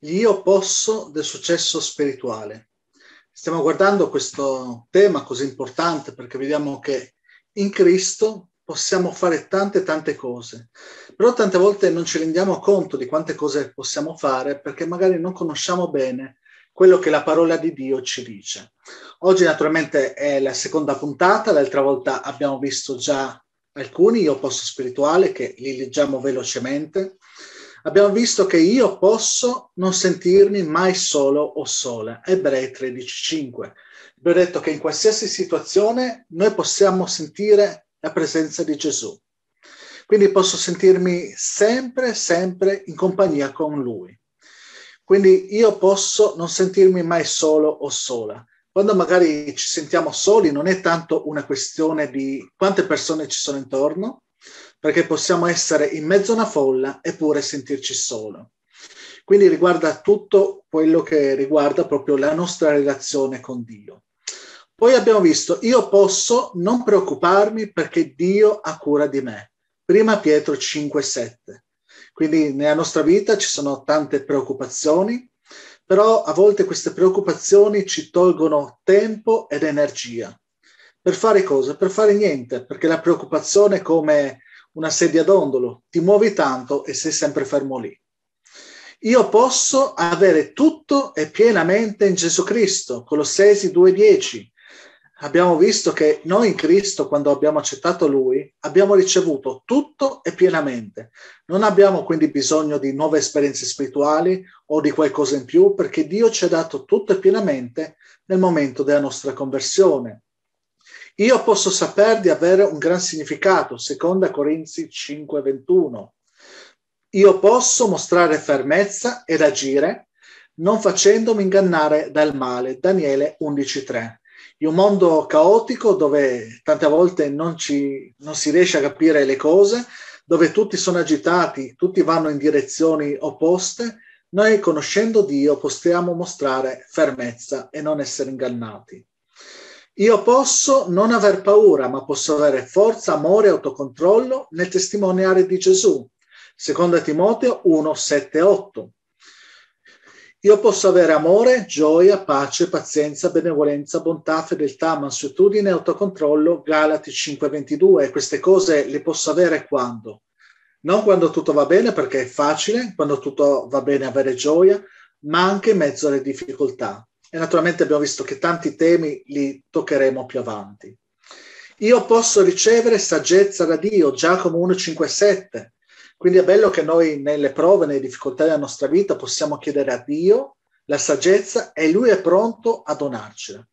io posso del successo spirituale. Stiamo guardando questo tema così importante perché vediamo che in Cristo possiamo fare tante tante cose, però tante volte non ci rendiamo conto di quante cose possiamo fare perché magari non conosciamo bene quello che la parola di Dio ci dice. Oggi naturalmente è la seconda puntata, l'altra volta abbiamo visto già alcuni, io posso spirituale, che li leggiamo velocemente, abbiamo visto che io posso non sentirmi mai solo o sola. Ebrei 13.5. Vi ho detto che in qualsiasi situazione noi possiamo sentire la presenza di Gesù. Quindi posso sentirmi sempre, sempre in compagnia con Lui. Quindi io posso non sentirmi mai solo o sola. Quando magari ci sentiamo soli non è tanto una questione di quante persone ci sono intorno, perché possiamo essere in mezzo a una folla eppure sentirci solo. Quindi riguarda tutto quello che riguarda proprio la nostra relazione con Dio. Poi abbiamo visto, io posso non preoccuparmi perché Dio ha cura di me. Prima Pietro 5,7. Quindi nella nostra vita ci sono tante preoccupazioni, però a volte queste preoccupazioni ci tolgono tempo ed energia. Per fare cosa? Per fare niente, perché la preoccupazione come una sedia d'ondolo, ti muovi tanto e sei sempre fermo lì. Io posso avere tutto e pienamente in Gesù Cristo, Colossesi 2.10. Abbiamo visto che noi in Cristo, quando abbiamo accettato Lui, abbiamo ricevuto tutto e pienamente. Non abbiamo quindi bisogno di nuove esperienze spirituali o di qualcosa in più, perché Dio ci ha dato tutto e pienamente nel momento della nostra conversione. Io posso saper di avere un gran significato, seconda Corinzi 5:21. Io posso mostrare fermezza ed agire non facendomi ingannare dal male. Daniele 11:3. In un mondo caotico dove tante volte non, ci, non si riesce a capire le cose, dove tutti sono agitati, tutti vanno in direzioni opposte, noi conoscendo Dio possiamo mostrare fermezza e non essere ingannati. Io posso non aver paura, ma posso avere forza, amore e autocontrollo nel testimoniare di Gesù. Secondo Timoteo 1, 7, 8. Io posso avere amore, gioia, pace, pazienza, benevolenza, bontà, fedeltà, mansuetudine, autocontrollo, Galati 5:22 e queste cose le posso avere quando? Non quando tutto va bene perché è facile, quando tutto va bene avere gioia, ma anche in mezzo alle difficoltà e naturalmente abbiamo visto che tanti temi li toccheremo più avanti. Io posso ricevere saggezza da Dio, Giacomo 1,57. Quindi è bello che noi nelle prove, nelle difficoltà della nostra vita possiamo chiedere a Dio la saggezza e Lui è pronto a donarcela.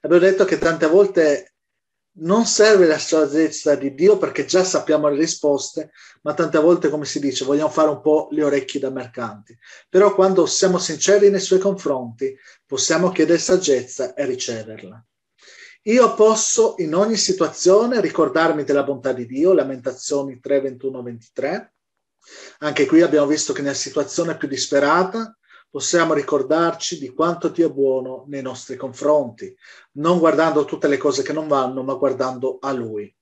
Abbiamo detto che tante volte non serve la saggezza di Dio perché già sappiamo le risposte, ma tante volte, come si dice, vogliamo fare un po' le orecchie da mercanti. Però quando siamo sinceri nei suoi confronti, possiamo chiedere saggezza e riceverla. Io posso in ogni situazione ricordarmi della bontà di Dio, Lamentazioni 3, 21, 23. Anche qui abbiamo visto che nella situazione più disperata possiamo ricordarci di quanto Dio è buono nei nostri confronti, non guardando tutte le cose che non vanno, ma guardando a Lui.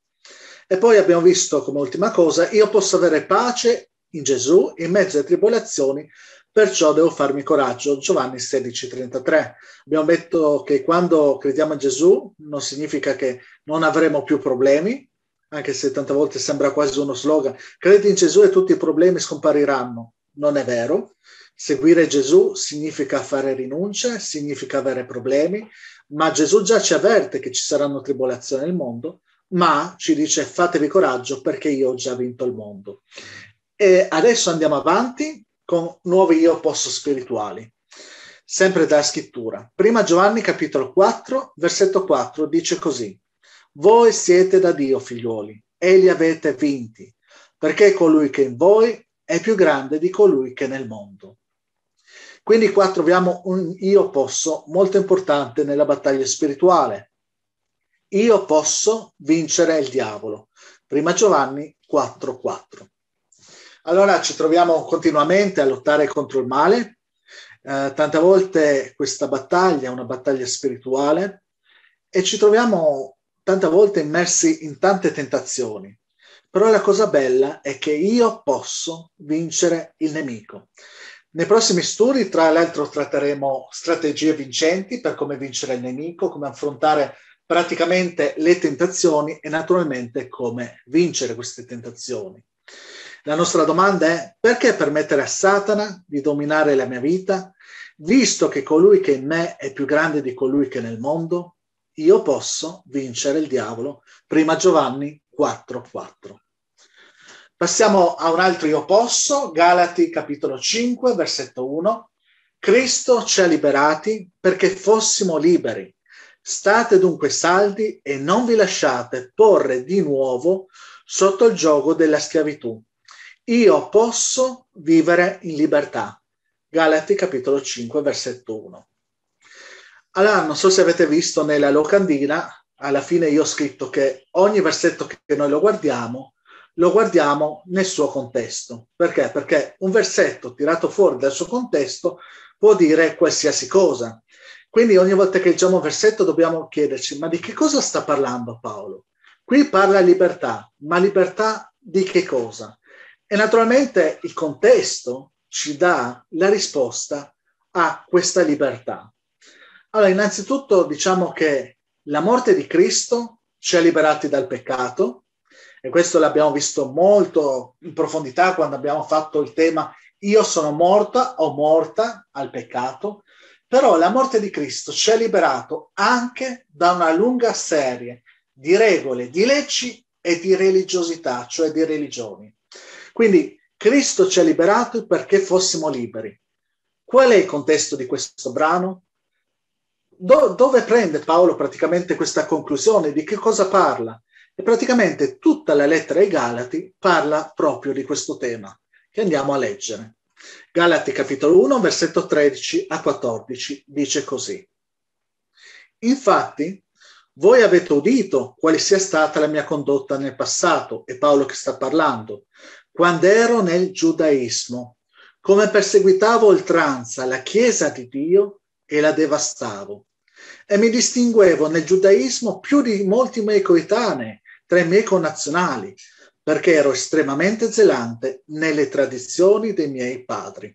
E poi abbiamo visto come ultima cosa, io posso avere pace in Gesù in mezzo alle tribolazioni, perciò devo farmi coraggio. Giovanni 16:33. Abbiamo detto che quando crediamo in Gesù non significa che non avremo più problemi, anche se tante volte sembra quasi uno slogan, credi in Gesù e tutti i problemi scompariranno. Non è vero, Seguire Gesù significa fare rinunce, significa avere problemi, ma Gesù già ci avverte che ci saranno tribolazioni nel mondo, ma ci dice fatevi coraggio perché io ho già vinto il mondo. E adesso andiamo avanti con nuovi io posso spirituali, sempre dalla scrittura. Prima Giovanni capitolo 4, versetto 4 dice così, voi siete da Dio figliuoli e li avete vinti, perché colui che è in voi è più grande di colui che è nel mondo. Quindi qua troviamo un io posso molto importante nella battaglia spirituale. Io posso vincere il diavolo. Prima Giovanni 4.4. Allora ci troviamo continuamente a lottare contro il male. Eh, tante volte questa battaglia è una battaglia spirituale e ci troviamo tante volte immersi in tante tentazioni. Però la cosa bella è che io posso vincere il nemico. Nei prossimi studi, tra l'altro, tratteremo strategie vincenti per come vincere il nemico, come affrontare praticamente le tentazioni e naturalmente come vincere queste tentazioni. La nostra domanda è perché permettere a Satana di dominare la mia vita, visto che colui che in me è più grande di colui che nel mondo? Io posso vincere il diavolo. Prima Giovanni 4:4. Passiamo a un altro io posso, Galati capitolo 5, versetto 1. Cristo ci ha liberati perché fossimo liberi. State dunque saldi e non vi lasciate porre di nuovo sotto il gioco della schiavitù. Io posso vivere in libertà. Galati capitolo 5, versetto 1. Allora, non so se avete visto nella locandina, alla fine io ho scritto che ogni versetto che noi lo guardiamo lo guardiamo nel suo contesto. Perché? Perché un versetto tirato fuori dal suo contesto può dire qualsiasi cosa. Quindi ogni volta che leggiamo un versetto dobbiamo chiederci, ma di che cosa sta parlando Paolo? Qui parla libertà, ma libertà di che cosa? E naturalmente il contesto ci dà la risposta a questa libertà. Allora, innanzitutto diciamo che la morte di Cristo ci ha liberati dal peccato, e questo l'abbiamo visto molto in profondità quando abbiamo fatto il tema io sono morta o morta al peccato, però la morte di Cristo ci ha liberato anche da una lunga serie di regole, di leggi e di religiosità, cioè di religioni. Quindi Cristo ci ha liberato perché fossimo liberi. Qual è il contesto di questo brano? Do- dove prende Paolo praticamente questa conclusione? Di che cosa parla? E praticamente tutta la lettera ai Galati parla proprio di questo tema, che andiamo a leggere. Galati capitolo 1, versetto 13 a 14 dice così. Infatti, voi avete udito quale sia stata la mia condotta nel passato, e Paolo che sta parlando, quando ero nel giudaismo, come perseguitavo oltranza la Chiesa di Dio e la devastavo. E mi distinguevo nel giudaismo più di molti miei coetanei, tra i miei connazionali, perché ero estremamente zelante nelle tradizioni dei miei padri.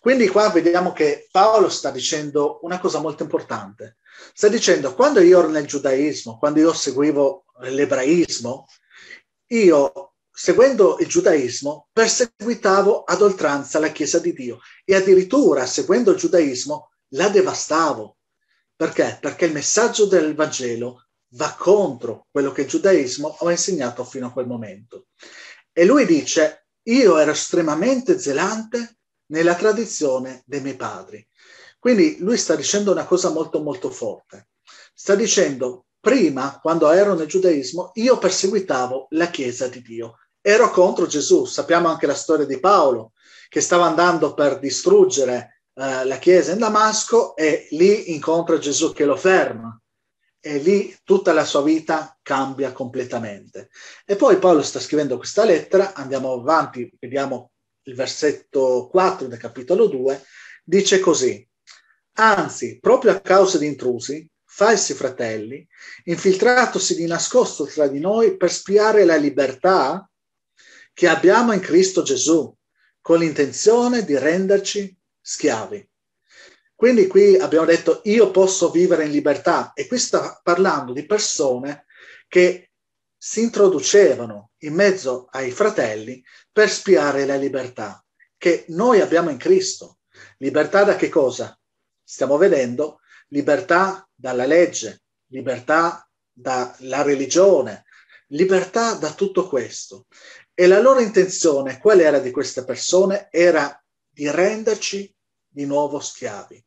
Quindi qua vediamo che Paolo sta dicendo una cosa molto importante. Sta dicendo, quando io ero nel giudaismo, quando io seguivo l'ebraismo, io, seguendo il giudaismo, perseguitavo ad oltranza la Chiesa di Dio e addirittura, seguendo il giudaismo, la devastavo. Perché? Perché il messaggio del Vangelo va contro quello che il giudaismo aveva insegnato fino a quel momento. E lui dice, io ero estremamente zelante nella tradizione dei miei padri. Quindi lui sta dicendo una cosa molto molto forte. Sta dicendo, prima, quando ero nel giudaismo, io perseguitavo la Chiesa di Dio. Ero contro Gesù. Sappiamo anche la storia di Paolo, che stava andando per distruggere eh, la Chiesa in Damasco e lì incontra Gesù che lo ferma e lì tutta la sua vita cambia completamente. E poi Paolo sta scrivendo questa lettera, andiamo avanti, vediamo il versetto 4 del capitolo 2, dice così, anzi, proprio a causa di intrusi, falsi fratelli, infiltratosi di nascosto tra di noi per spiare la libertà che abbiamo in Cristo Gesù, con l'intenzione di renderci schiavi. Quindi qui abbiamo detto io posso vivere in libertà e qui sta parlando di persone che si introducevano in mezzo ai fratelli per spiare la libertà che noi abbiamo in Cristo. Libertà da che cosa? Stiamo vedendo libertà dalla legge, libertà dalla religione, libertà da tutto questo. E la loro intenzione, qual era di queste persone? Era di renderci di nuovo schiavi.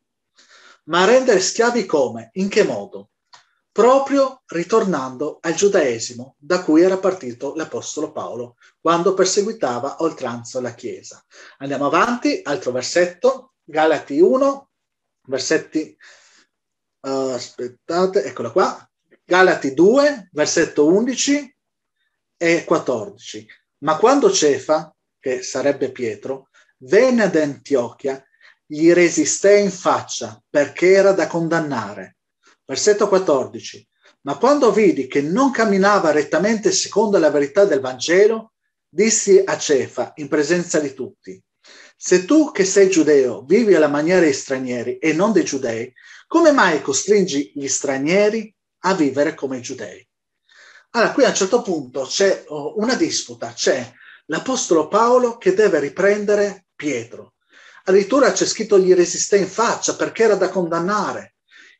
Ma rendere schiavi come? In che modo? Proprio ritornando al giudaesimo da cui era partito l'Apostolo Paolo quando perseguitava oltranzo la Chiesa. Andiamo avanti, altro versetto, Galati 1, versetti, uh, aspettate, eccolo qua, Galati 2, versetto 11 e 14. Ma quando Cefa, che sarebbe Pietro, venne ad Antiochia, gli resiste in faccia perché era da condannare. Versetto 14. Ma quando vidi che non camminava rettamente secondo la verità del Vangelo, dissi a Cefa in presenza di tutti, se tu che sei giudeo vivi alla maniera dei stranieri e non dei giudei, come mai costringi gli stranieri a vivere come i giudei? Allora, qui a un certo punto c'è oh, una disputa, c'è l'Apostolo Paolo che deve riprendere Pietro Addirittura c'è scritto gli resiste in faccia perché era da condannare.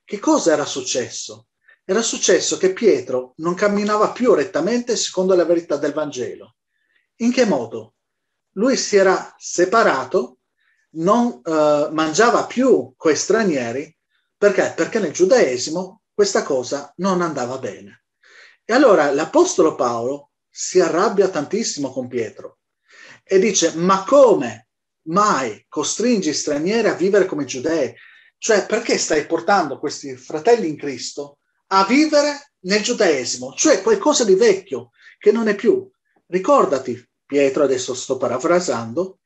Che cosa era successo? Era successo che Pietro non camminava più rettamente secondo la verità del Vangelo. In che modo? Lui si era separato, non eh, mangiava più coi stranieri, perché? Perché nel giudaesimo questa cosa non andava bene. E allora l'Apostolo Paolo si arrabbia tantissimo con Pietro e dice, ma come mai costringi stranieri a vivere come giudei. Cioè, perché stai portando questi fratelli in Cristo a vivere nel giudaismo, cioè qualcosa di vecchio che non è più. Ricordati, Pietro, adesso sto parafrasando,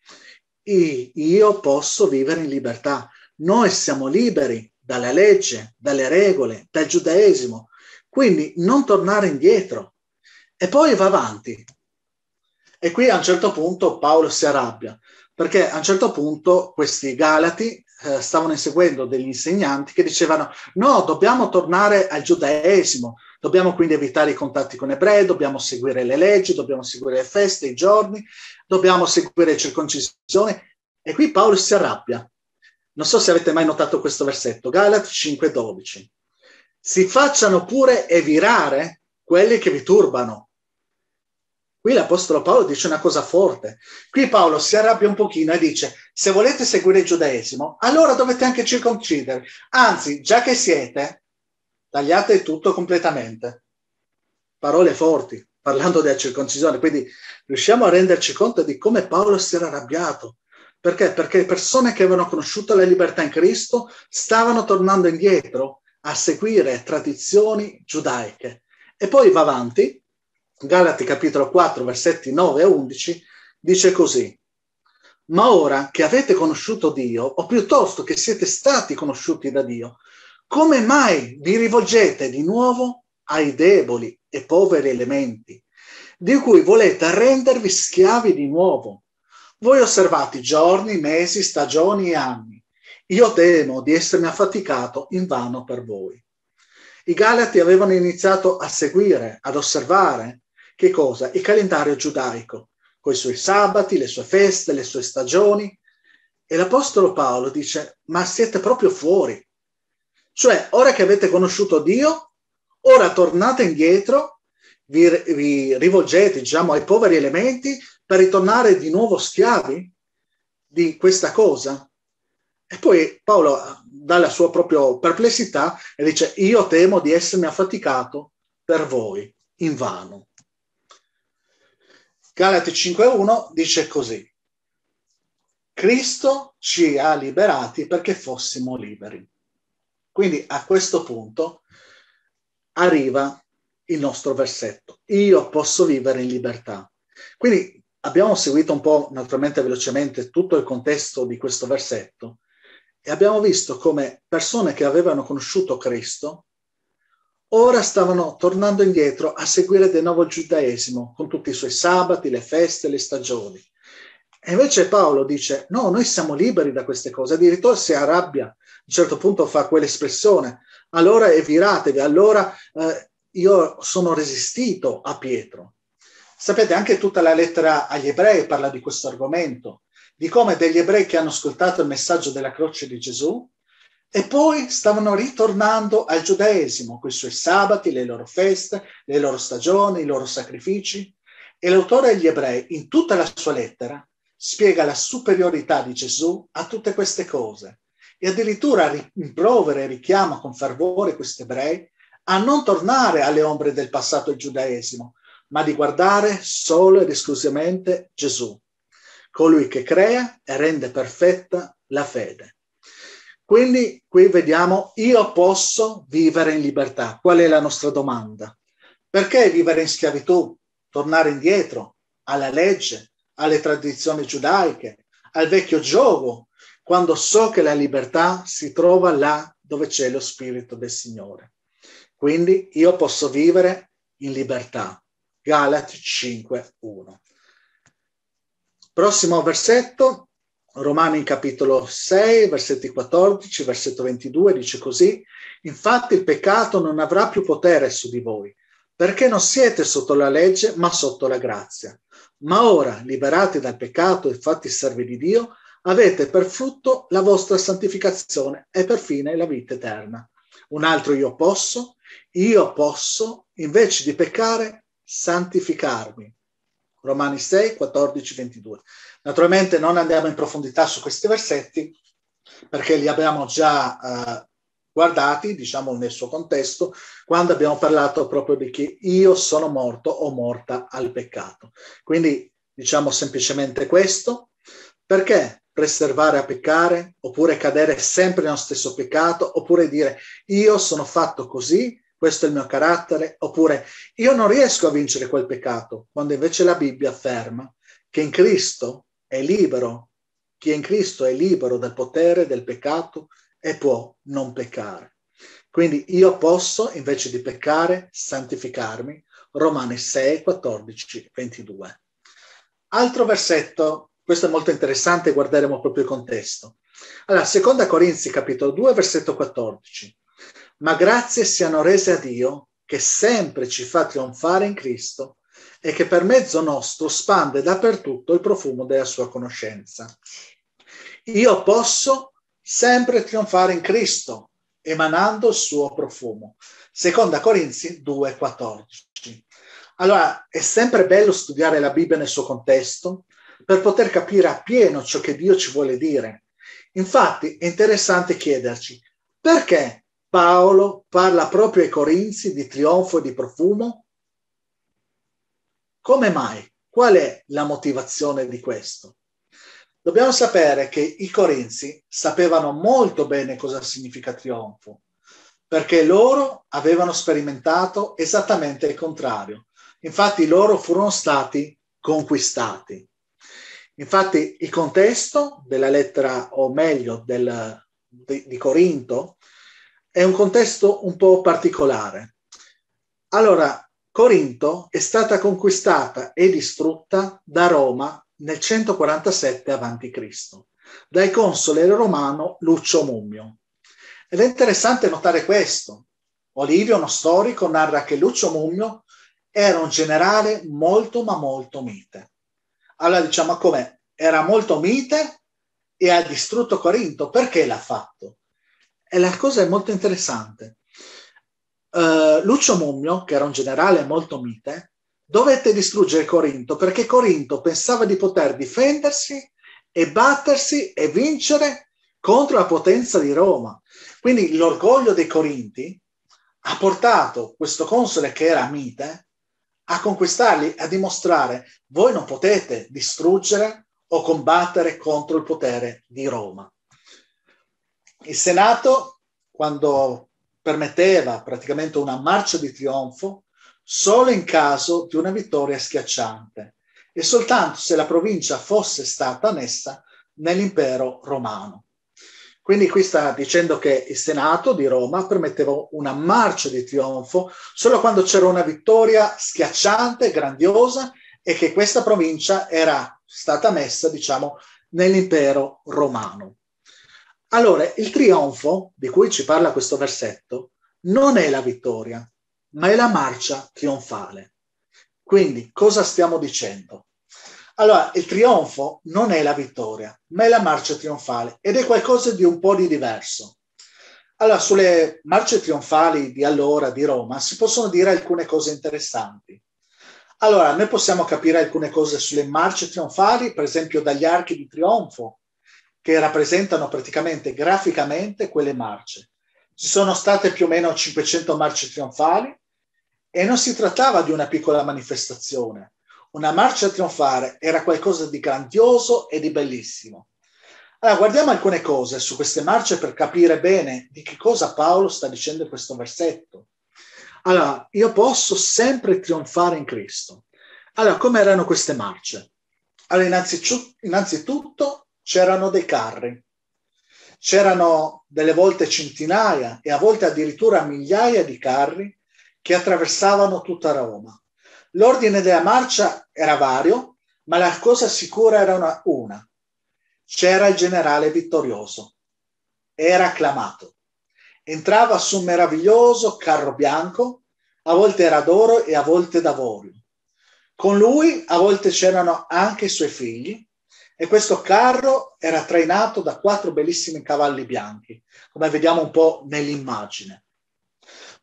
io posso vivere in libertà. Noi siamo liberi dalla legge, dalle regole, dal giudaismo. Quindi non tornare indietro. E poi va avanti. E qui a un certo punto Paolo si arrabbia perché a un certo punto questi Galati eh, stavano inseguendo degli insegnanti che dicevano no, dobbiamo tornare al giudaesimo, dobbiamo quindi evitare i contatti con ebrei, dobbiamo seguire le leggi, dobbiamo seguire le feste, i giorni, dobbiamo seguire le circoncisioni. E qui Paolo si arrabbia. Non so se avete mai notato questo versetto, Galati 5:12. Si facciano pure evirare quelli che vi turbano Qui l'Apostolo Paolo dice una cosa forte. Qui Paolo si arrabbia un pochino e dice, se volete seguire il giudaismo, allora dovete anche circoncidere. Anzi, già che siete, tagliate tutto completamente. Parole forti, parlando della circoncisione. Quindi riusciamo a renderci conto di come Paolo si era arrabbiato. Perché? Perché le persone che avevano conosciuto la libertà in Cristo stavano tornando indietro a seguire tradizioni giudaiche. E poi va avanti Galati capitolo 4 versetti 9 e 11 dice così, ma ora che avete conosciuto Dio, o piuttosto che siete stati conosciuti da Dio, come mai vi rivolgete di nuovo ai deboli e poveri elementi, di cui volete rendervi schiavi di nuovo? Voi osservate giorni, mesi, stagioni e anni. Io temo di essermi affaticato in vano per voi. I Galati avevano iniziato a seguire, ad osservare, che cosa? Il calendario giudaico, con i suoi sabati, le sue feste, le sue stagioni. E l'Apostolo Paolo dice, ma siete proprio fuori. Cioè, ora che avete conosciuto Dio, ora tornate indietro, vi, vi rivolgete, diciamo, ai poveri elementi per ritornare di nuovo schiavi di questa cosa. E poi Paolo eh, dà la sua propria perplessità e dice, io temo di essermi affaticato per voi, in vano. Galati 5.1 dice così, Cristo ci ha liberati perché fossimo liberi. Quindi a questo punto arriva il nostro versetto, io posso vivere in libertà. Quindi abbiamo seguito un po', naturalmente velocemente, tutto il contesto di questo versetto e abbiamo visto come persone che avevano conosciuto Cristo Ora stavano tornando indietro a seguire di nuovo il giudaesimo, con tutti i suoi sabati, le feste, le stagioni. E invece Paolo dice, no, noi siamo liberi da queste cose, addirittura si arrabbia, a un certo punto fa quell'espressione, allora eviratevi, allora eh, io sono resistito a Pietro. Sapete, anche tutta la lettera agli ebrei parla di questo argomento, di come degli ebrei che hanno ascoltato il messaggio della croce di Gesù e poi stavano ritornando al giudaesimo, con i suoi sabati, le loro feste, le loro stagioni, i loro sacrifici. E l'autore degli ebrei, in tutta la sua lettera, spiega la superiorità di Gesù a tutte queste cose e addirittura rimprovera e richiama con fervore questi ebrei a non tornare alle ombre del passato del giudaesimo, ma di guardare solo ed esclusivamente Gesù, colui che crea e rende perfetta la fede. Quindi qui vediamo io posso vivere in libertà. Qual è la nostra domanda? Perché vivere in schiavitù? Tornare indietro alla legge, alle tradizioni giudaiche, al vecchio gioco, quando so che la libertà si trova là dove c'è lo Spirito del Signore. Quindi io posso vivere in libertà. Galati 5.1. Prossimo versetto, Romani capitolo 6, versetti 14, versetto 22 dice così, infatti il peccato non avrà più potere su di voi, perché non siete sotto la legge ma sotto la grazia. Ma ora, liberati dal peccato e fatti servi di Dio, avete per frutto la vostra santificazione e per fine la vita eterna. Un altro io posso, io posso, invece di peccare, santificarmi Romani 6, 14, 22. Naturalmente non andiamo in profondità su questi versetti perché li abbiamo già eh, guardati, diciamo nel suo contesto, quando abbiamo parlato proprio di che io sono morto o morta al peccato. Quindi diciamo semplicemente questo, perché preservare a peccare, oppure cadere sempre nello stesso peccato, oppure dire io sono fatto così questo è il mio carattere, oppure io non riesco a vincere quel peccato, quando invece la Bibbia afferma che in Cristo è libero, chi è in Cristo è libero dal potere del peccato e può non peccare. Quindi io posso, invece di peccare, santificarmi. Romani 6, 14, 22. Altro versetto, questo è molto interessante, guarderemo proprio il contesto. Allora, seconda Corinzi, capitolo 2, versetto 14 ma grazie siano rese a Dio che sempre ci fa trionfare in Cristo e che per mezzo nostro spande dappertutto il profumo della sua conoscenza. Io posso sempre trionfare in Cristo, emanando il suo profumo. Seconda Corinzi 2,14. Allora, è sempre bello studiare la Bibbia nel suo contesto per poter capire appieno ciò che Dio ci vuole dire. Infatti, è interessante chiederci perché Paolo parla proprio ai Corinzi di trionfo e di profumo? Come mai? Qual è la motivazione di questo? Dobbiamo sapere che i Corinzi sapevano molto bene cosa significa trionfo, perché loro avevano sperimentato esattamente il contrario. Infatti loro furono stati conquistati. Infatti il contesto della lettera, o meglio del, di, di Corinto, è un contesto un po' particolare. Allora, Corinto è stata conquistata e distrutta da Roma nel 147 a.C. dal console romano Lucio Mummio. Ed è interessante notare questo. Olivio, uno storico, narra che Lucio Mummio era un generale molto ma molto mite. Allora diciamo come era molto mite e ha distrutto Corinto, perché l'ha fatto? E la cosa è molto interessante. Uh, Lucio Mummio, che era un generale molto mite, dovette distruggere Corinto perché Corinto pensava di poter difendersi e battersi e vincere contro la potenza di Roma. Quindi l'orgoglio dei Corinti ha portato questo console che era mite a conquistarli, a dimostrare voi non potete distruggere o combattere contro il potere di Roma. Il Senato, quando permetteva praticamente una marcia di trionfo, solo in caso di una vittoria schiacciante e soltanto se la provincia fosse stata annessa nell'impero romano. Quindi qui sta dicendo che il Senato di Roma permetteva una marcia di trionfo solo quando c'era una vittoria schiacciante, grandiosa e che questa provincia era stata messa, diciamo, nell'impero romano. Allora, il trionfo di cui ci parla questo versetto non è la vittoria, ma è la marcia trionfale. Quindi, cosa stiamo dicendo? Allora, il trionfo non è la vittoria, ma è la marcia trionfale ed è qualcosa di un po' di diverso. Allora, sulle marce trionfali di allora di Roma si possono dire alcune cose interessanti. Allora, noi possiamo capire alcune cose sulle marce trionfali, per esempio dagli archi di trionfo, che rappresentano praticamente graficamente quelle marce. Ci sono state più o meno 500 marce trionfali e non si trattava di una piccola manifestazione. Una marcia trionfale era qualcosa di grandioso e di bellissimo. Allora, guardiamo alcune cose su queste marce per capire bene di che cosa Paolo sta dicendo in questo versetto. Allora, io posso sempre trionfare in Cristo. Allora, come erano queste marce? Allora, innanzitutto, innanzitutto c'erano dei carri, c'erano delle volte centinaia e a volte addirittura migliaia di carri che attraversavano tutta Roma. L'ordine della marcia era vario, ma la cosa sicura era una. una. C'era il generale vittorioso. Era acclamato. Entrava su un meraviglioso carro bianco, a volte era d'oro e a volte d'avorio. Con lui a volte c'erano anche i suoi figli, e questo carro era trainato da quattro bellissimi cavalli bianchi, come vediamo un po' nell'immagine.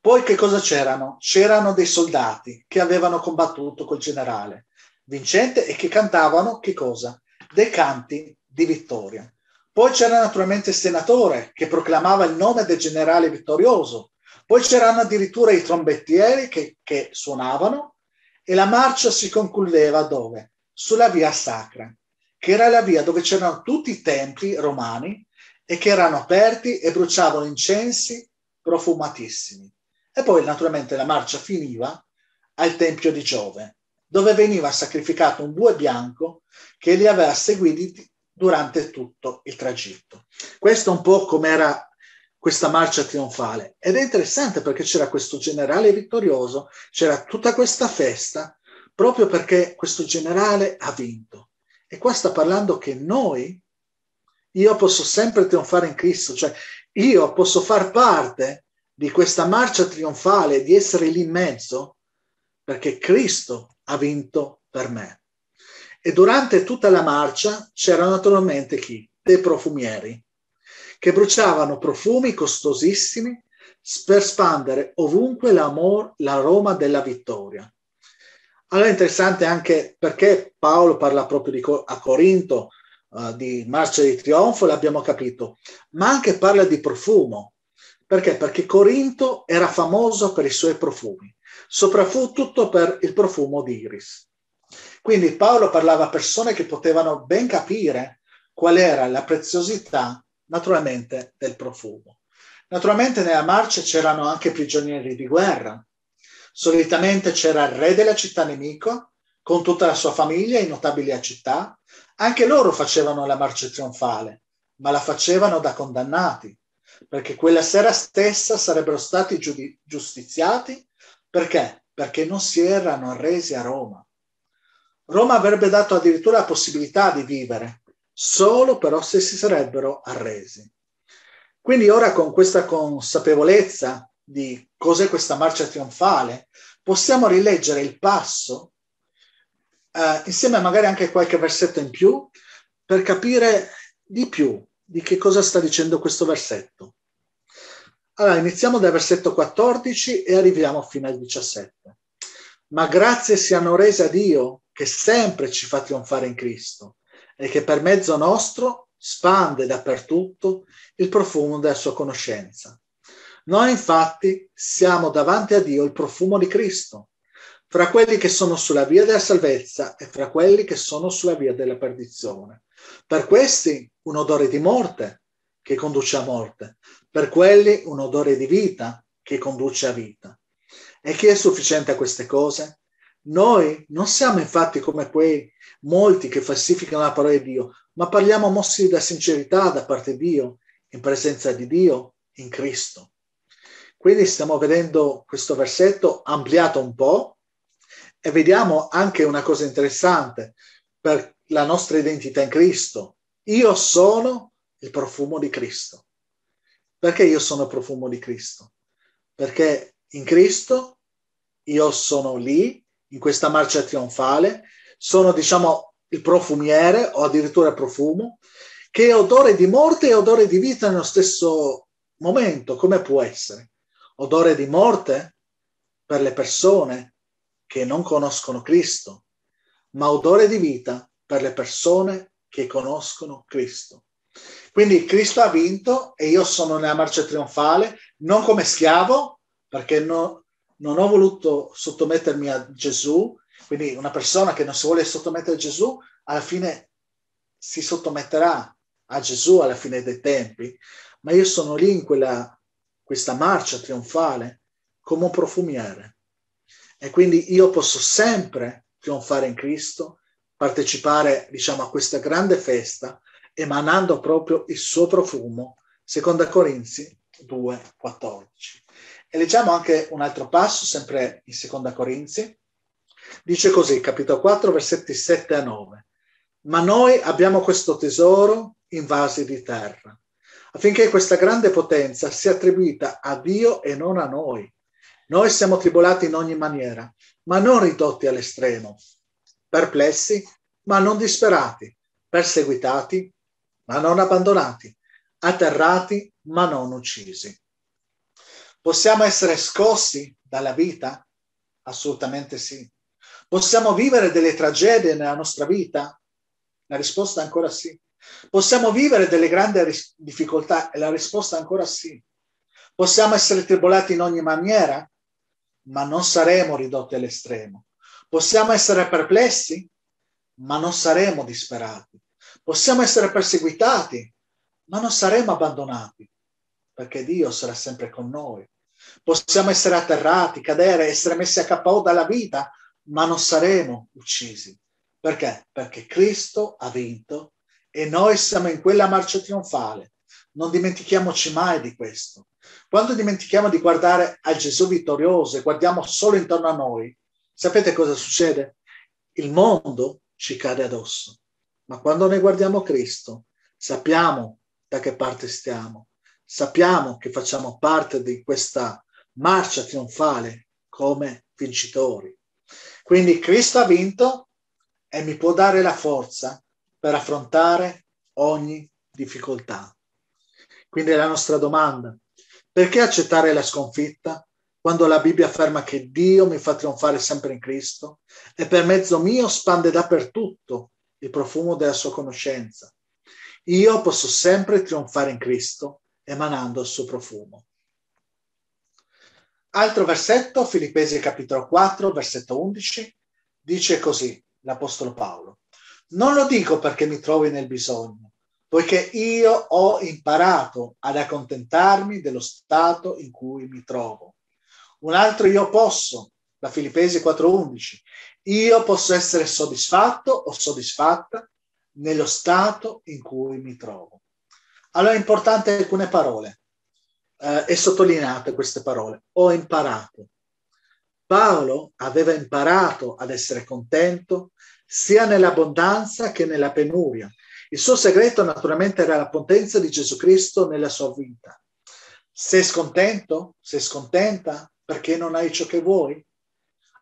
Poi che cosa c'erano? C'erano dei soldati che avevano combattuto col generale vincente e che cantavano che cosa? Dei canti di vittoria. Poi c'era naturalmente il senatore che proclamava il nome del generale vittorioso. Poi c'erano addirittura i trombettieri che, che suonavano e la marcia si concludeva dove? Sulla via sacra che era la via dove c'erano tutti i templi romani e che erano aperti e bruciavano incensi profumatissimi. E poi naturalmente la marcia finiva al Tempio di Giove, dove veniva sacrificato un bue bianco che li aveva seguiti durante tutto il tragitto. Questo è un po' com'era questa marcia trionfale ed è interessante perché c'era questo generale vittorioso, c'era tutta questa festa proprio perché questo generale ha vinto. E qua sta parlando che noi, io posso sempre trionfare in Cristo, cioè io posso far parte di questa marcia trionfale, di essere lì in mezzo, perché Cristo ha vinto per me. E durante tutta la marcia c'erano naturalmente chi? Dei profumieri, che bruciavano profumi costosissimi per spandere ovunque l'amor, l'aroma della vittoria. Allora è interessante anche perché Paolo parla proprio di, a Corinto uh, di marcia di trionfo, l'abbiamo capito, ma anche parla di profumo. Perché? Perché Corinto era famoso per i suoi profumi, soprattutto per il profumo di iris. Quindi Paolo parlava a persone che potevano ben capire qual era la preziosità, naturalmente, del profumo. Naturalmente nella marcia c'erano anche prigionieri di guerra, Solitamente c'era il re della città nemico, con tutta la sua famiglia e i notabili a città. Anche loro facevano la marcia trionfale, ma la facevano da condannati, perché quella sera stessa sarebbero stati giudi- giustiziati. Perché? Perché non si erano arresi a Roma. Roma avrebbe dato addirittura la possibilità di vivere, solo però se si sarebbero arresi. Quindi ora con questa consapevolezza di cos'è questa marcia trionfale, possiamo rileggere il passo eh, insieme magari anche qualche versetto in più per capire di più di che cosa sta dicendo questo versetto. Allora, iniziamo dal versetto 14 e arriviamo fino al 17. Ma grazie siano rese a Dio che sempre ci fa trionfare in Cristo e che per mezzo nostro spande dappertutto il profumo della sua conoscenza noi infatti siamo davanti a Dio il profumo di Cristo, fra quelli che sono sulla via della salvezza e fra quelli che sono sulla via della perdizione. Per questi un odore di morte che conduce a morte, per quelli un odore di vita che conduce a vita. E chi è sufficiente a queste cose? Noi non siamo infatti come quei molti che falsificano la parola di Dio, ma parliamo mossi da sincerità da parte di Dio, in presenza di Dio, in Cristo. Quindi stiamo vedendo questo versetto ampliato un po' e vediamo anche una cosa interessante per la nostra identità in Cristo. Io sono il profumo di Cristo. Perché io sono il profumo di Cristo? Perché in Cristo io sono lì, in questa marcia trionfale, sono diciamo il profumiere o addirittura il profumo, che è odore di morte e odore di vita nello stesso momento, come può essere? odore di morte per le persone che non conoscono Cristo, ma odore di vita per le persone che conoscono Cristo. Quindi Cristo ha vinto e io sono nella marcia trionfale, non come schiavo, perché no, non ho voluto sottomettermi a Gesù, quindi una persona che non si vuole sottomettere a Gesù, alla fine si sottometterà a Gesù alla fine dei tempi, ma io sono lì in quella questa marcia trionfale come un profumiere. E quindi io posso sempre trionfare in Cristo, partecipare, diciamo, a questa grande festa, emanando proprio il suo profumo, seconda Corinzi 2,14. E leggiamo anche un altro passo, sempre in seconda Corinzi. Dice così, capitolo 4, versetti 7 a 9. Ma noi abbiamo questo tesoro in vasi di terra, affinché questa grande potenza sia attribuita a Dio e non a noi. Noi siamo tribolati in ogni maniera, ma non ridotti all'estremo, perplessi, ma non disperati, perseguitati, ma non abbandonati, atterrati, ma non uccisi. Possiamo essere scossi dalla vita? Assolutamente sì. Possiamo vivere delle tragedie nella nostra vita? La risposta è ancora sì. Possiamo vivere delle grandi ris- difficoltà e la risposta è ancora sì. Possiamo essere tribolati in ogni maniera, ma non saremo ridotti all'estremo. Possiamo essere perplessi, ma non saremo disperati. Possiamo essere perseguitati, ma non saremo abbandonati, perché Dio sarà sempre con noi. Possiamo essere atterrati, cadere, essere messi a capo dalla vita, ma non saremo uccisi. Perché? Perché Cristo ha vinto e noi siamo in quella marcia trionfale. Non dimentichiamoci mai di questo. Quando dimentichiamo di guardare al Gesù vittorioso e guardiamo solo intorno a noi, sapete cosa succede? Il mondo ci cade addosso. Ma quando noi guardiamo Cristo, sappiamo da che parte stiamo, sappiamo che facciamo parte di questa marcia trionfale come vincitori. Quindi Cristo ha vinto e mi può dare la forza per affrontare ogni difficoltà. Quindi la nostra domanda, perché accettare la sconfitta quando la Bibbia afferma che Dio mi fa trionfare sempre in Cristo e per mezzo mio spande dappertutto il profumo della sua conoscenza? Io posso sempre trionfare in Cristo emanando il suo profumo. Altro versetto, Filippesi capitolo 4, versetto 11, dice così l'Apostolo Paolo. Non lo dico perché mi trovi nel bisogno, poiché io ho imparato ad accontentarmi dello stato in cui mi trovo. Un altro io posso, la Filippesi 4:11, io posso essere soddisfatto o soddisfatta nello stato in cui mi trovo. Allora è importante alcune parole eh, e sottolineate queste parole. Ho imparato. Paolo aveva imparato ad essere contento sia nell'abbondanza che nella penuria. Il suo segreto naturalmente era la potenza di Gesù Cristo nella sua vita. Sei scontento? Sei scontenta? Perché non hai ciò che vuoi?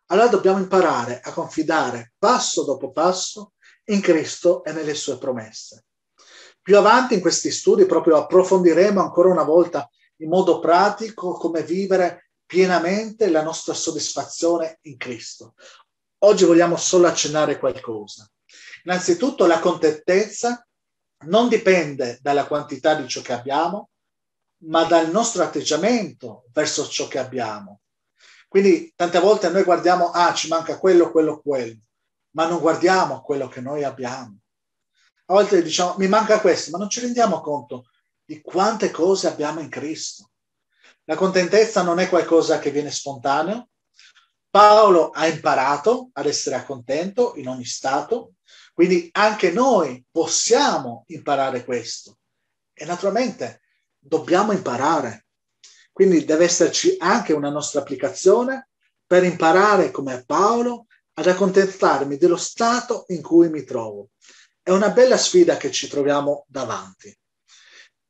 Allora dobbiamo imparare a confidare passo dopo passo in Cristo e nelle sue promesse. Più avanti in questi studi proprio approfondiremo ancora una volta in modo pratico come vivere pienamente la nostra soddisfazione in Cristo, Oggi vogliamo solo accennare qualcosa. Innanzitutto la contentezza non dipende dalla quantità di ciò che abbiamo, ma dal nostro atteggiamento verso ciò che abbiamo. Quindi tante volte noi guardiamo, ah, ci manca quello, quello, quello, ma non guardiamo quello che noi abbiamo. A volte diciamo, mi manca questo, ma non ci rendiamo conto di quante cose abbiamo in Cristo. La contentezza non è qualcosa che viene spontaneo, Paolo ha imparato ad essere accontento in ogni stato, quindi anche noi possiamo imparare questo. E naturalmente dobbiamo imparare. Quindi deve esserci anche una nostra applicazione per imparare come Paolo ad accontentarmi dello stato in cui mi trovo. È una bella sfida che ci troviamo davanti.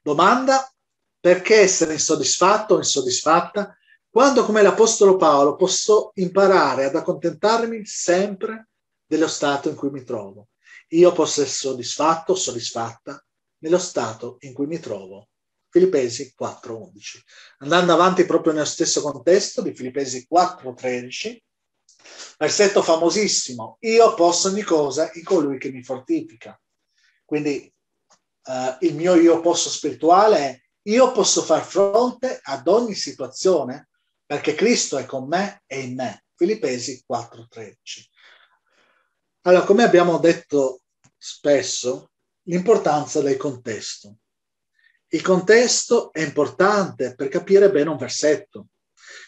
Domanda, perché essere insoddisfatto o insoddisfatta quando come l'Apostolo Paolo posso imparare ad accontentarmi sempre dello stato in cui mi trovo. Io posso essere soddisfatto, soddisfatta nello stato in cui mi trovo. Filippesi 4.11. Andando avanti proprio nello stesso contesto di Filippesi 4.13, versetto famosissimo, io posso ogni cosa in colui che mi fortifica. Quindi eh, il mio io posso spirituale è io posso far fronte ad ogni situazione perché Cristo è con me e in me. Filippesi 4:13. Allora, come abbiamo detto spesso, l'importanza del contesto. Il contesto è importante per capire bene un versetto.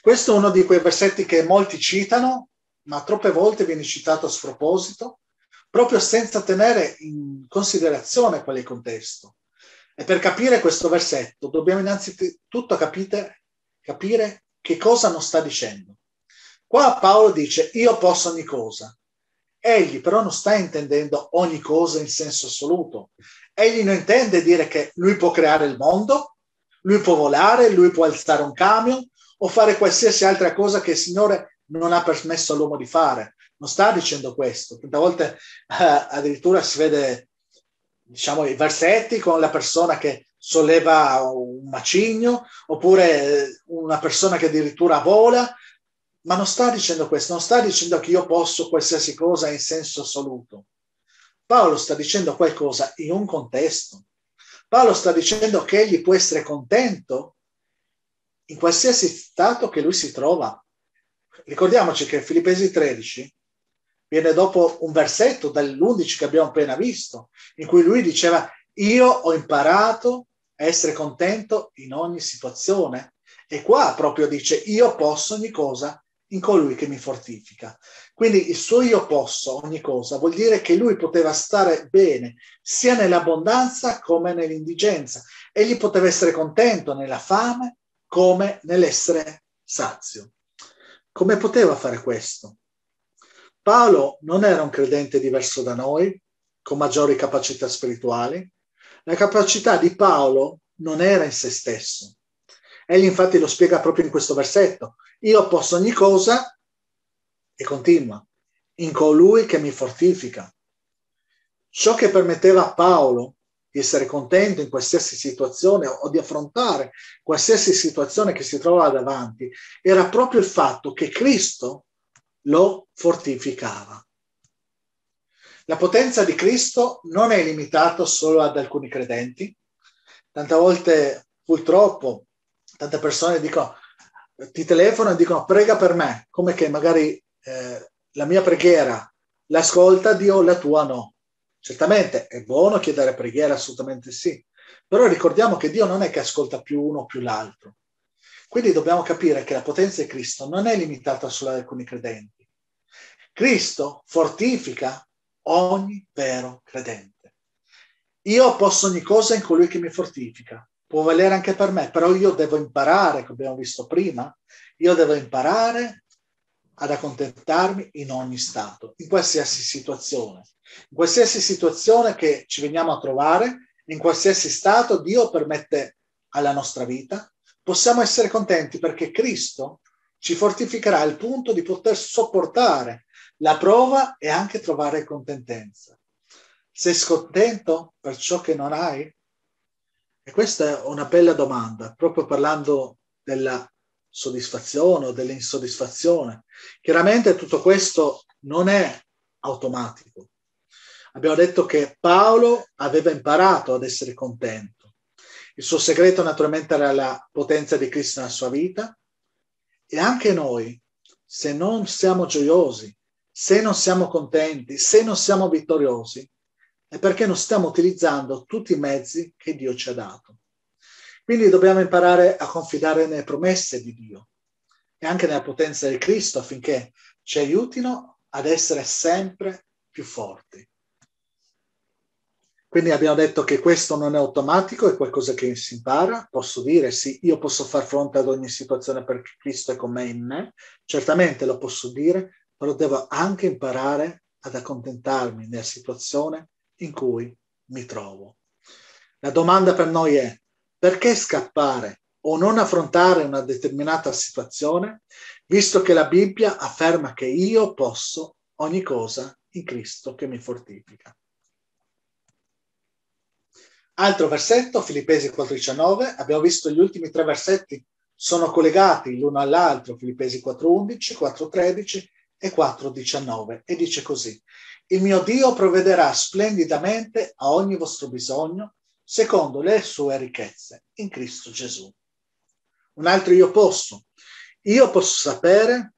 Questo è uno di quei versetti che molti citano, ma troppe volte viene citato a sproposito, proprio senza tenere in considerazione quale contesto. E per capire questo versetto dobbiamo innanzitutto capite, capire che cosa non sta dicendo? Qua Paolo dice io posso ogni cosa. Egli però non sta intendendo ogni cosa in senso assoluto. Egli non intende dire che lui può creare il mondo, lui può volare, lui può alzare un camion o fare qualsiasi altra cosa che il Signore non ha permesso all'uomo di fare. Non sta dicendo questo. Tante volte eh, addirittura si vede diciamo, i versetti con la persona che solleva un macigno, oppure eh, una persona che addirittura vola, ma non sta dicendo questo, non sta dicendo che io posso qualsiasi cosa in senso assoluto. Paolo sta dicendo qualcosa in un contesto. Paolo sta dicendo che egli può essere contento in qualsiasi stato che lui si trova. Ricordiamoci che Filippesi 13 viene dopo un versetto dall'11 che abbiamo appena visto, in cui lui diceva io ho imparato essere contento in ogni situazione. E qua proprio dice io posso ogni cosa in colui che mi fortifica. Quindi il suo io posso ogni cosa vuol dire che lui poteva stare bene sia nell'abbondanza come nell'indigenza. Egli poteva essere contento nella fame come nell'essere sazio. Come poteva fare questo? Paolo non era un credente diverso da noi, con maggiori capacità spirituali, la capacità di Paolo non era in se stesso. Egli infatti lo spiega proprio in questo versetto. Io posso ogni cosa, e continua, in colui che mi fortifica. Ciò che permetteva a Paolo di essere contento in qualsiasi situazione o di affrontare qualsiasi situazione che si trovava davanti, era proprio il fatto che Cristo lo fortificava. La potenza di Cristo non è limitata solo ad alcuni credenti. Tante volte, purtroppo, tante persone dicono, ti telefonano e dicono prega per me, come che magari eh, la mia preghiera l'ascolta Dio, la tua no. Certamente è buono chiedere preghiera, assolutamente sì, però ricordiamo che Dio non è che ascolta più uno o più l'altro. Quindi dobbiamo capire che la potenza di Cristo non è limitata solo ad alcuni credenti. Cristo fortifica ogni vero credente. Io posso ogni cosa in colui che mi fortifica, può valere anche per me, però io devo imparare, come abbiamo visto prima, io devo imparare ad accontentarmi in ogni stato, in qualsiasi situazione. In qualsiasi situazione che ci veniamo a trovare, in qualsiasi stato Dio permette alla nostra vita, possiamo essere contenti perché Cristo ci fortificherà al punto di poter sopportare la prova è anche trovare contentezza. Sei scontento per ciò che non hai? E questa è una bella domanda, proprio parlando della soddisfazione o dell'insoddisfazione. Chiaramente tutto questo non è automatico. Abbiamo detto che Paolo aveva imparato ad essere contento. Il suo segreto naturalmente era la potenza di Cristo nella sua vita e anche noi, se non siamo gioiosi, se non siamo contenti, se non siamo vittoriosi, è perché non stiamo utilizzando tutti i mezzi che Dio ci ha dato. Quindi dobbiamo imparare a confidare nelle promesse di Dio e anche nella potenza di Cristo affinché ci aiutino ad essere sempre più forti. Quindi abbiamo detto che questo non è automatico, è qualcosa che si impara. Posso dire sì, io posso far fronte ad ogni situazione perché Cristo è con me in me. Certamente lo posso dire, però devo anche imparare ad accontentarmi nella situazione in cui mi trovo. La domanda per noi è perché scappare o non affrontare una determinata situazione, visto che la Bibbia afferma che io posso ogni cosa in Cristo che mi fortifica. Altro versetto, Filippesi 4,19, abbiamo visto gli ultimi tre versetti, sono collegati l'uno all'altro, Filippesi 4,11, 4,13 e 4,19 e dice così, il mio Dio provvederà splendidamente a ogni vostro bisogno secondo le sue ricchezze in Cristo Gesù. Un altro io posso, io posso sapere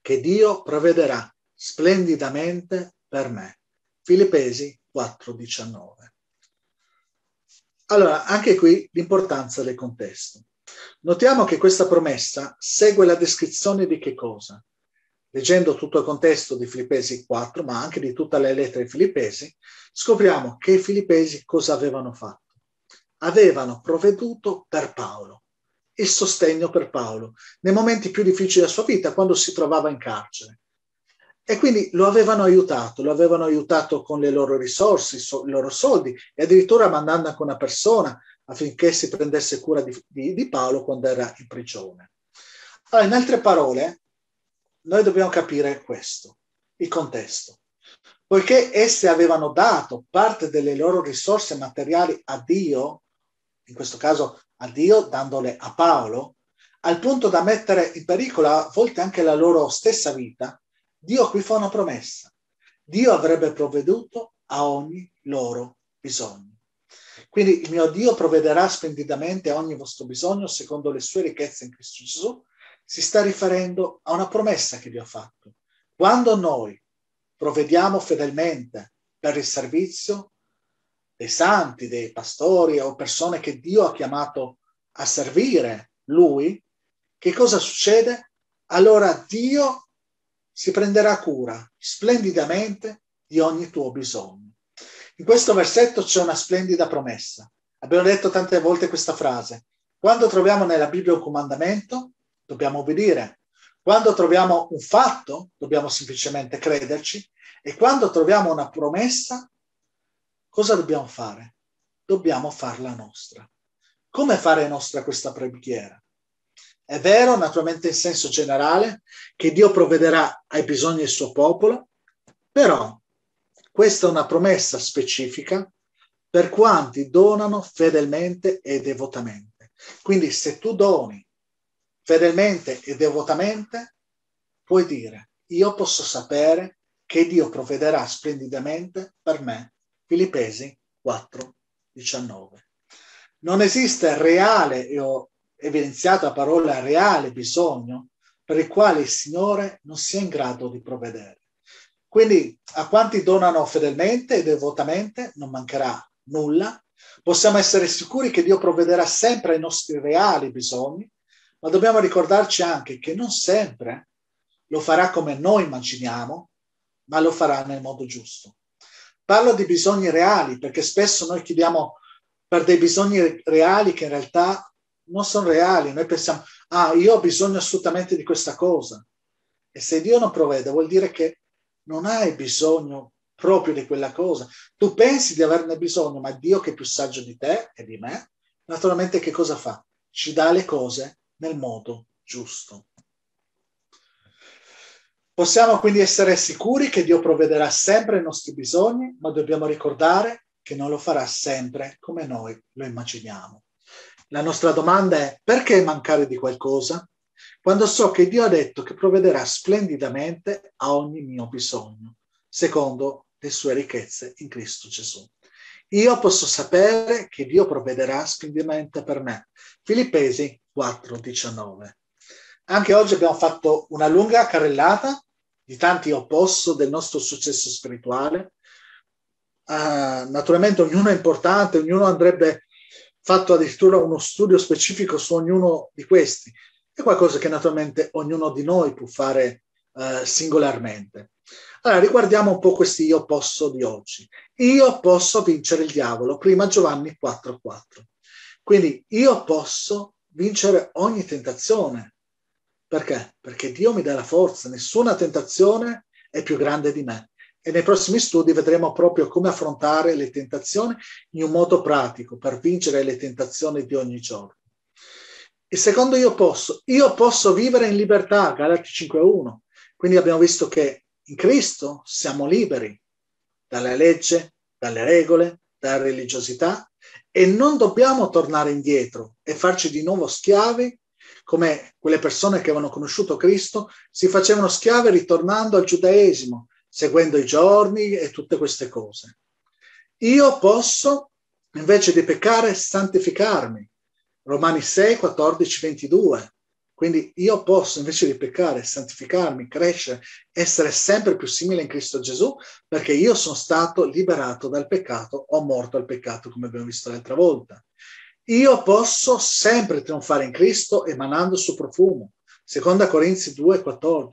che Dio provvederà splendidamente per me. Filippesi 4:19. Allora, anche qui l'importanza del contesto. Notiamo che questa promessa segue la descrizione di che cosa? Leggendo tutto il contesto di Filippesi 4, ma anche di tutte le lettere ai Filippesi, scopriamo che i Filippesi cosa avevano fatto? Avevano provveduto per Paolo, il sostegno per Paolo, nei momenti più difficili della sua vita, quando si trovava in carcere. E quindi lo avevano aiutato, lo avevano aiutato con le loro risorse, i, loro soldi, e addirittura mandando anche una persona affinché si prendesse cura di, di, di Paolo quando era in prigione. Allora, in altre parole, noi dobbiamo capire questo, il contesto. Poiché esse avevano dato parte delle loro risorse materiali a Dio, in questo caso a Dio dandole a Paolo, al punto da mettere in pericolo a volte anche la loro stessa vita, Dio qui fa una promessa. Dio avrebbe provveduto a ogni loro bisogno. Quindi il mio Dio provvederà splendidamente a ogni vostro bisogno secondo le sue ricchezze in Cristo Gesù si sta riferendo a una promessa che gli ho fatto. Quando noi provvediamo fedelmente per il servizio dei santi, dei pastori o persone che Dio ha chiamato a servire Lui, che cosa succede? Allora Dio si prenderà cura splendidamente di ogni tuo bisogno. In questo versetto c'è una splendida promessa. Abbiamo detto tante volte questa frase. Quando troviamo nella Bibbia un comandamento, dobbiamo obbedire. Quando troviamo un fatto, dobbiamo semplicemente crederci e quando troviamo una promessa, cosa dobbiamo fare? Dobbiamo farla nostra. Come fare nostra questa preghiera? È vero, naturalmente in senso generale, che Dio provvederà ai bisogni del suo popolo, però questa è una promessa specifica per quanti donano fedelmente e devotamente. Quindi se tu doni fedelmente e devotamente, puoi dire, io posso sapere che Dio provvederà splendidamente per me. Filippesi 4:19. Non esiste reale, e ho evidenziato la parola reale, bisogno per il quale il Signore non sia in grado di provvedere. Quindi a quanti donano fedelmente e devotamente non mancherà nulla. Possiamo essere sicuri che Dio provvederà sempre ai nostri reali bisogni ma dobbiamo ricordarci anche che non sempre lo farà come noi immaginiamo, ma lo farà nel modo giusto. Parlo di bisogni reali, perché spesso noi chiediamo per dei bisogni reali che in realtà non sono reali. Noi pensiamo, ah, io ho bisogno assolutamente di questa cosa. E se Dio non provvede, vuol dire che non hai bisogno proprio di quella cosa. Tu pensi di averne bisogno, ma Dio che è più saggio di te e di me, naturalmente che cosa fa? Ci dà le cose nel modo giusto. Possiamo quindi essere sicuri che Dio provvederà sempre ai nostri bisogni, ma dobbiamo ricordare che non lo farà sempre come noi lo immaginiamo. La nostra domanda è perché mancare di qualcosa quando so che Dio ha detto che provvederà splendidamente a ogni mio bisogno, secondo le sue ricchezze in Cristo Gesù. Io posso sapere che Dio provvederà splendidamente per me. Filippesi 4:19. Anche oggi abbiamo fatto una lunga carrellata di tanti opposto del nostro successo spirituale. Uh, naturalmente ognuno è importante, ognuno andrebbe fatto addirittura uno studio specifico su ognuno di questi. È qualcosa che naturalmente ognuno di noi può fare uh, singolarmente. Allora, riguardiamo un po' questi io posso di oggi. Io posso vincere il diavolo, prima Giovanni 4.4. Quindi io posso vincere ogni tentazione. Perché? Perché Dio mi dà la forza, nessuna tentazione è più grande di me. E nei prossimi studi vedremo proprio come affrontare le tentazioni in un modo pratico per vincere le tentazioni di ogni giorno. Il secondo io posso, io posso vivere in libertà, Galati 5.1. Quindi abbiamo visto che in Cristo siamo liberi dalla legge, dalle regole, dalla religiosità e non dobbiamo tornare indietro e farci di nuovo schiavi come quelle persone che avevano conosciuto Cristo si facevano schiave ritornando al giudaesimo, seguendo i giorni e tutte queste cose. Io posso, invece di peccare, santificarmi. Romani 6, 14, 22. Quindi io posso invece di peccare, santificarmi, crescere, essere sempre più simile in Cristo Gesù, perché io sono stato liberato dal peccato, ho morto al peccato, come abbiamo visto l'altra volta. Io posso sempre trionfare in Cristo emanando il suo profumo. Seconda Corinzi 2,14.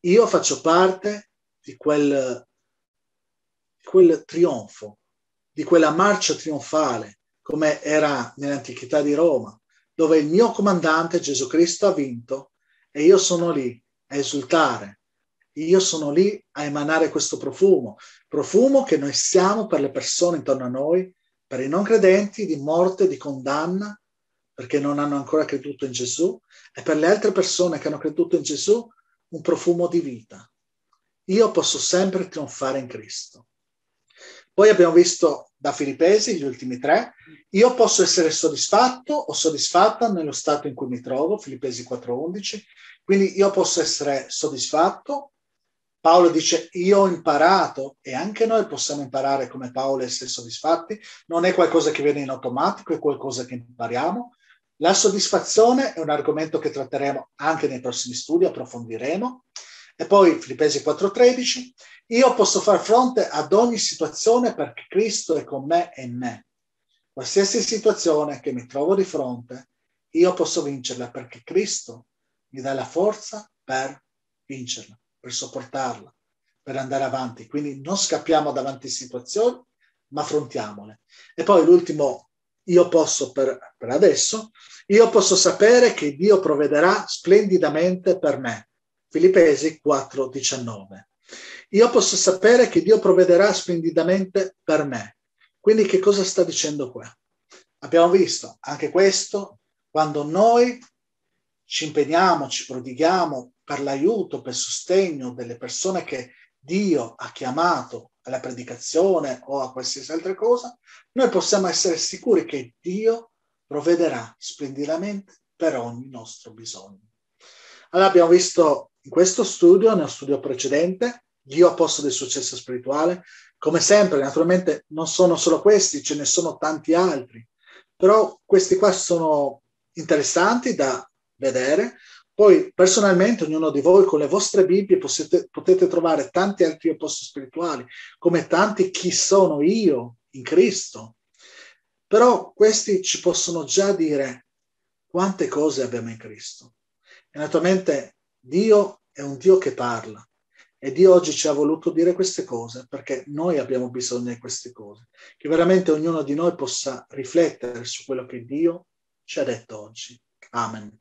Io faccio parte di quel, quel trionfo, di quella marcia trionfale, come era nell'antichità di Roma dove il mio comandante Gesù Cristo ha vinto e io sono lì a esultare, io sono lì a emanare questo profumo, profumo che noi siamo per le persone intorno a noi, per i non credenti di morte, di condanna, perché non hanno ancora creduto in Gesù, e per le altre persone che hanno creduto in Gesù, un profumo di vita. Io posso sempre trionfare in Cristo. Poi abbiamo visto da Filippesi gli ultimi tre. Io posso essere soddisfatto o soddisfatta nello stato in cui mi trovo, Filippesi 4.11. Quindi io posso essere soddisfatto. Paolo dice io ho imparato e anche noi possiamo imparare come Paolo e essere soddisfatti. Non è qualcosa che viene in automatico, è qualcosa che impariamo. La soddisfazione è un argomento che tratteremo anche nei prossimi studi, approfondiremo. E poi Filippesi 4:13, io posso far fronte ad ogni situazione perché Cristo è con me e in me. Qualsiasi situazione che mi trovo di fronte, io posso vincerla perché Cristo mi dà la forza per vincerla, per sopportarla, per andare avanti. Quindi non scappiamo davanti a situazioni, ma affrontiamole. E poi l'ultimo, io posso per, per adesso, io posso sapere che Dio provvederà splendidamente per me Filippesi 4:19. Io posso sapere che Dio provvederà splendidamente per me. Quindi che cosa sta dicendo qua? Abbiamo visto anche questo, quando noi ci impegniamo, ci prodighiamo per l'aiuto, per il sostegno delle persone che Dio ha chiamato alla predicazione o a qualsiasi altra cosa, noi possiamo essere sicuri che Dio provvederà splendidamente per ogni nostro bisogno. Allora abbiamo visto in questo studio, nello studio precedente, io a posto del successo spirituale, come sempre, naturalmente non sono solo questi, ce ne sono tanti altri, però questi qua sono interessanti da vedere. Poi personalmente ognuno di voi con le vostre Bibbie possiete, potete trovare tanti altri apostoli spirituali, come tanti chi sono io in Cristo. Però questi ci possono già dire quante cose abbiamo in Cristo. E naturalmente Dio è un Dio che parla e Dio oggi ci ha voluto dire queste cose perché noi abbiamo bisogno di queste cose, che veramente ognuno di noi possa riflettere su quello che Dio ci ha detto oggi. Amen.